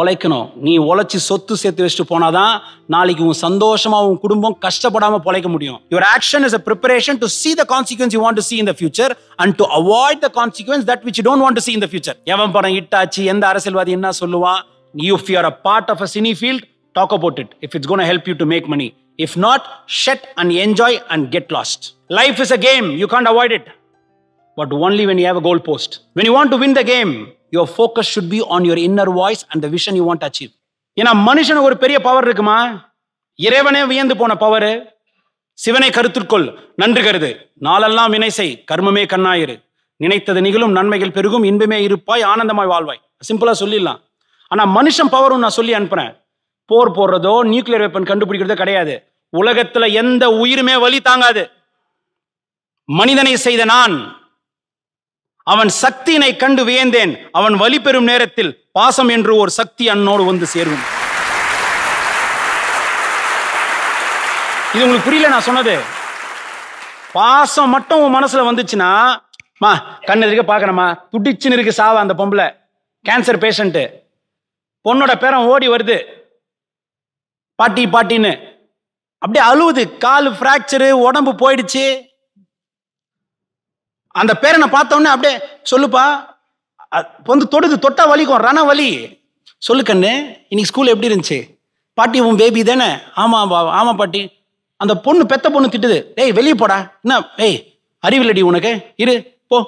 உழைக்கணும் நீ உழைச்சி சொத்து சேர்த்து வச்சுட்டு போனாதான் நாளைக்கு உன் சந்தோஷமா உன் குடும்பம் கஷ்டப்படாம பொழைக்க முடியும் your action is a preparation to see the consequence you want to see in future and to avoid the consequence that which don't want to see in the future எவன் படம் இட்டாச்சு எந்த அரசியல்வாதி என்ன சொல்லுவா you if a part of a cine field talk about it if it's gonna help you to make money if not shed and enjoy and get lost life is a game you can't avoid it but only when you have a goal post when you want to win the game your focus should be on your inner voice and the vision you want achieve ஏன்னா மனுஷனுக்கு ஒரு பெரிய power இருக்குமா இறைவனே வியந்து போன power சிவனை கருத்திற்கொள் நன்று கருது நாளெல்லாம் வினைசை கர்மமே கண்ணாயிரு நினைத்தது நிகழும் நன்மைகள் பெருகும் இன்பமே இருப்பாய் ஆனந்தமாய் வாழ்வாய் சிம்பிளா சொல்லிடலாம் ஆனா மனுஷன் பவரும் நான் சொல்லி அனுப்புறேன் போர் போடுறதோ நியூக்ளியர் வெப்பன் கண்டுபிடிக்கிறதோ கிடையாது உலகத்துல எந்த உயிருமே வழி தாங்காது மனிதனை செய்த நான் அவன் சக்தியினை கண்டு வியந்தேன் அவன் வலி பெறும் நேரத்தில் பாசம் என்று ஒரு சக்தி அன்னோடு வந்து சேரும் இது உங்களுக்கு புரியல நான் சொன்னது பாசம் மட்டும் உன் மனசுல வந்துச்சுன்னா மா கண்ணு இருக்க பாக்கணுமா துடிச்சுன்னு இருக்கு சாவ அந்த பொம்பளை கேன்சர் பேஷண்ட்டு பொண்ணோட பேரம் ஓடி வருது பாட்டி பாட்டின்னு அப்படியே அழுவுது கால் ஃப்ராக்சரு உடம்பு போயிடுச்சு அந்த பேரனை பார்த்தோடனே அப்படியே சொல்லுப்பா வந்து தொடுது தொட்டா வலிக்கும் ரண வலி சொல்லு கண்ணு இன்னைக்கு ஸ்கூல் எப்படி இருந்துச்சு பாட்டி உன் பேபி தானே ஆமாம் பா ஆமாம் பாட்டி அந்த பொண்ணு பெத்த பொண்ணு திட்டுது டேய் வெளியே போடா என்ன ஏய் அறிவில்லடி உனக்கு இரு போ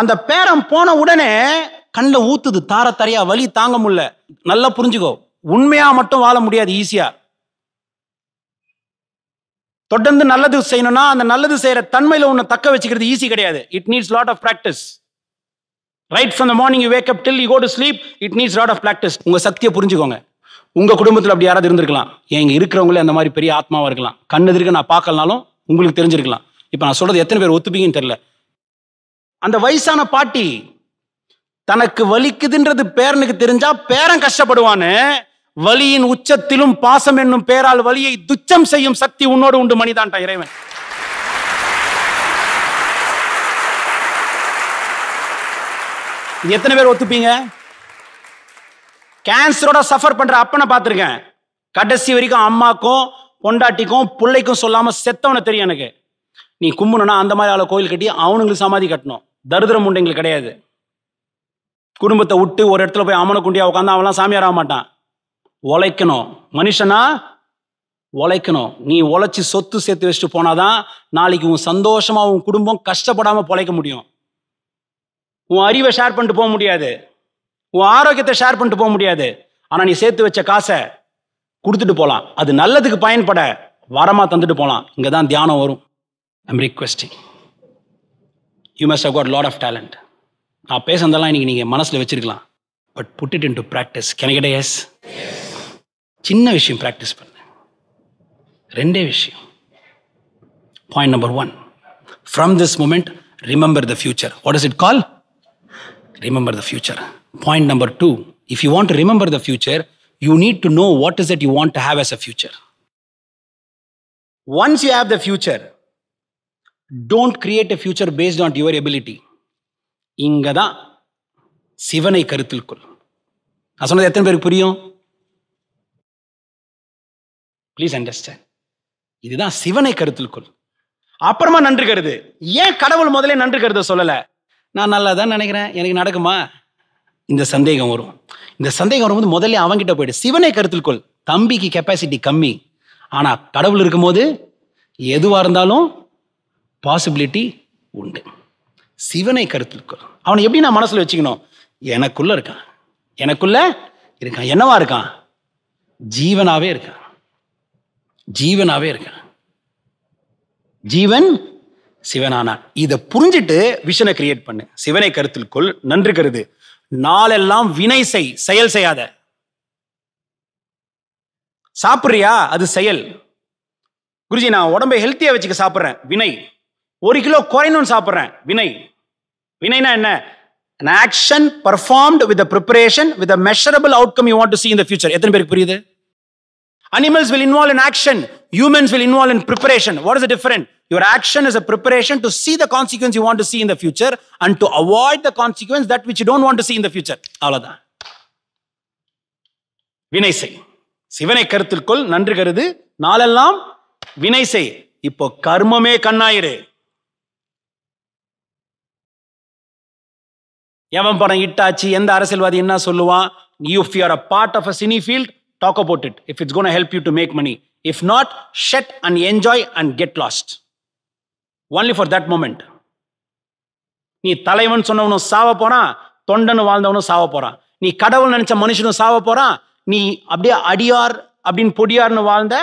அந்த பேரம் போன உடனே கண்ணில் ஊத்துது தார தரையா வலி தாங்க முடியல நல்லா புரிஞ்சுக்கோ உண்மையாக மட்டும் வாழ முடியாது ஈஸியாக தொடர்ந்து நல்லது செய்யணும்னா அந்த நல்லது செய்கிற தன்மையில் ஒன்று தக்க வச்சுக்கிறது ஈஸி கிடையாது it needs lot of practice right from the morning you wake up till you go to sleep it needs lot of practice உங்கள் சக்தியை புரிஞ்சுக்கோங்க உங்கள் குடும்பத்தில் அப்படி யாராவது இருந்திருக்கலாம் எங்க இருக்கிறவங்களே அந்த மாதிரி பெரிய ஆத்மாவாக இருக்கலாம் கண்ணு திருக்க நான் பார்க்கலனாலும் உங்களுக்கு தெரிஞ்சிருக்கலாம் இப்போ நான் சொல்கிறது எத்தனை பேர் ஒத்துப்பீங்கன்னு தெரில அந்த வயசான பாட்டி தனக்கு வலிக்குதுன்றது பேரனுக்கு தெரிஞ்சா பேரன் கஷ்டப்படுவான்னு வலியின் உச்சத்திலும் பாசம் என்னும் பெயரால் வலியை துச்சம் செய்யும் சக்தி உன்னோடு உண்டு மணிதான் இறைவன் எத்தனை பேர் ஒத்துப்பீங்க கேன்சரோட சஃபர் பண்ற அப்பனை பார்த்துருக்கேன் கடைசி வரைக்கும் அம்மாக்கும் பொண்டாட்டிக்கும் பிள்ளைக்கும் சொல்லாம செத்தவனை தெரியும் எனக்கு நீ கும்பணும்னா அந்த மாதிரி ஆள கோயில் கட்டி அவனுங்களுக்கு சமாதி கட்டணும் தருதிரம் உண்டு எங்களுக்கு கிடையாது குடும்பத்தை விட்டு ஒரு இடத்துல போய் அம்மனை குண்டியா உட்காந்து அவன்லாம் சாமியார் ஆக மாட்டான் உழைக்கணும் மனுஷனா உழைக்கணும் நீ உழைச்சி சொத்து சேர்த்து வச்சுட்டு போனாதான் நாளைக்கு உன் சந்தோஷமா உன் குடும்பம் கஷ்டப்படாம பொழைக்க முடியும் உன் அறிவை ஷேர் பண்ணிட்டு போக முடியாது உன் ஆரோக்கியத்தை ஷேர் பண்ணிட்டு போக முடியாது ஆனா நீ சேர்த்து வச்ச காசை கொடுத்துட்டு போகலாம் அது நல்லதுக்கு பயன்பட வரமா தந்துட்டு போகலாம் இங்கே தான் தியானம் வரும் I'm requesting you must have got lot of talent நான் பேசுனதெல்லாம் இன்னைக்கு நீங்கள் மனசில் வச்சிருக்கலாம் but put it into practice can yes சின்ன விஷயம் ப்ராக்டிஸ் பண்ணு ரெண்டே விஷயம் point number one from this moment remember the future what is it call remember the future point number two if you want to remember the future you need to know what is that you want to have as a future once you have the future, don't create a future based on your ability. இங்கதான் சிவனை கருத்தில் கொள் நான் சொன்னது எத்தனை பேருக்கு புரியும் please understand இதுதான் சிவனை கருத்தில் கொள் அப்புறமா நன்று கருது ஏன் கடவுள் முதலே நன்று கருத சொல்லலை நான் நல்லா தான் நினைக்கிறேன் எனக்கு நடக்குமா இந்த சந்தேகம் வரும் இந்த சந்தேகம் வரும்போது முதல்ல அவங்ககிட்ட போயிடு சிவனை கருத்தில் கொள் தம்பிக்கு கெப்பாசிட்டி கம்மி ஆனால் கடவுள் இருக்கும்போது எதுவாக இருந்தாலும் பாசிபிலிட்டி உண்டு சிவனை கருத்தில் கொள் அவனை எப்படி நான் மனசில் வச்சுக்கணும் எனக்குள்ளே இருக்கான் எனக்குள்ளே இருக்கான் என்னவா இருக்கான் ஜீவனாகவே இருக்கான் ஜீவனாகவே இருக்கேன் ஜீவன் சிவனானான் இதை புரிஞ்சிட்டு விஷனை கிரியேட் பண்ணு சிவனை கருத்தில் கொள் நன்று கருது நாளெல்லாம் வினை செய் செயல் செய்யாத சாப்பிட்றியா அது செயல் குருஜி நான் உடம்பை ஹெல்த்தியா வச்சுக்க சாப்பிட்றேன் வினை ஒரு கிலோ குறையணும்னு சாப்பிட்றேன் வினை வினைனா என்ன action action with preparation with measurable with a measurable outcome to see to see எத்தனை பேருக்கு புரியுது Animals will involve in action. Humans will involve in preparation. What is the difference? Your action is a preparation to see the consequence you want to see in the future and to avoid the consequence that which you don't want to see in the future. அவ்வளோதான் வினை செய் சிவனை கருத்தில் கொள் நன்று கருது நாளெல்லாம் வினை செய் இப்போ கர்மமே கண்ணாயிரு எவன் படம் இட்டாச்சு எந்த அரசியல்வாதி என்ன சொல்லுவான் if you are a part of a cine field talk about it if it's going to help you to make money. If not, shut and enjoy and get lost. Only for that நீ தலைவன் சொன்னவனும் சாவ போறான் தொண்டனு வாழ்ந்தவனும் சாவ போறான் நீ கடவுள் நினைச்ச மனுஷனும் சாவ போறான் நீ அப்படியே அடியார் அப்படின்னு பொடியார்னு வாழ்ந்த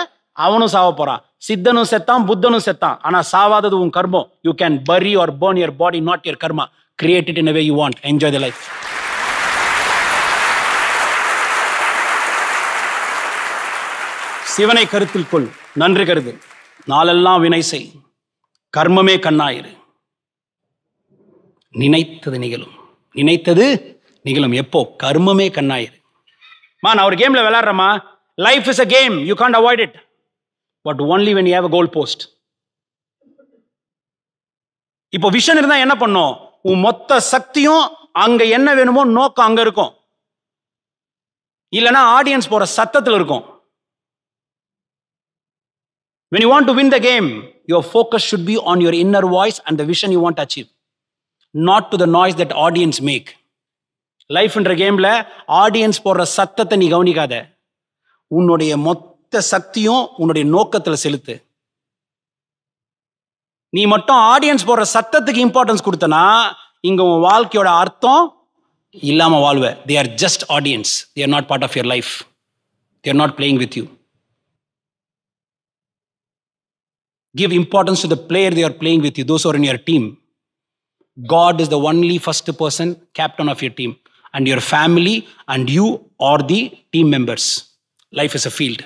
அவனும் சாவ போறான் சித்தனும் செத்தான் புத்தனும் செத்தான் ஆனா சாவாதது உன் கர்மம் you can bury or burn your body not your karma create it in way you want enjoy the life சிவனை கருத்தில் கொள் நன்றி கருது நாளெல்லாம் வினை செய் கர்மமே கண்ணாயிரு நினைத்தது நிகழும் நினைத்தது நிகழும் எப்போ கர்மமே கண்ணாயிரு மா நான் ஒரு கேம்ல விளாட்றேம்மா life is a game you can't avoid it but only when you have a goal post இப்போ விஷன் இருந்தால் என்ன பண்ணும் உன் மொத்த சக்தியும் அங்க என்ன வேணுமோ நோக்கம் அங்க இருக்கும் இல்லைன்னா ஆடியன்ஸ் போற சத்தத்தில் இருக்கும் When you want to win the game, your focus should be on your inner voice and the vision you want to achieve, not to the noise that audience make. லைஃப்ன்ற கேமில் ஆடியன்ஸ் போடுற சத்தத்தை நீ கவனிக்காத உன்னுடைய மொத்த சக்தியும் உன்னுடைய நோக்கத்தில் செலுத்து நீ மட்டும் ஆடியன்ஸ் போடுற சத்தத்துக்கு இம்பார்ட்டன்ஸ் கொடுத்தனா இங்கே உன் வாழ்க்கையோட அர்த்தம் இல்லாமல் வாழ்வ they are just audience they are not part of your life they are not playing with you Give importance to the player they are playing with you, those who are in your team. God is the only first person, captain of your team. And your family and you are the team members. Life is a field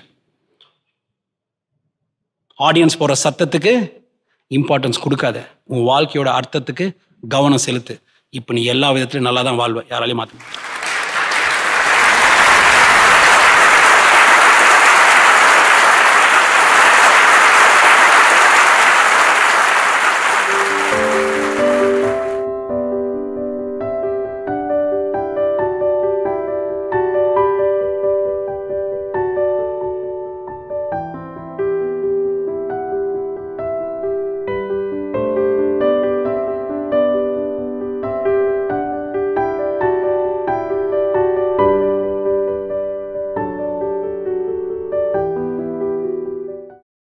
audience போகிற சத்தத்துக்கு importance கொடுக்காத உன் வாழ்க்கையோட அர்த்தத்துக்கு கவனம் செலுத்து இப்போ நீ எல்லா விதத்துலையும் நல்லா தான் வாழ்வ யாராலையும் மாற்ற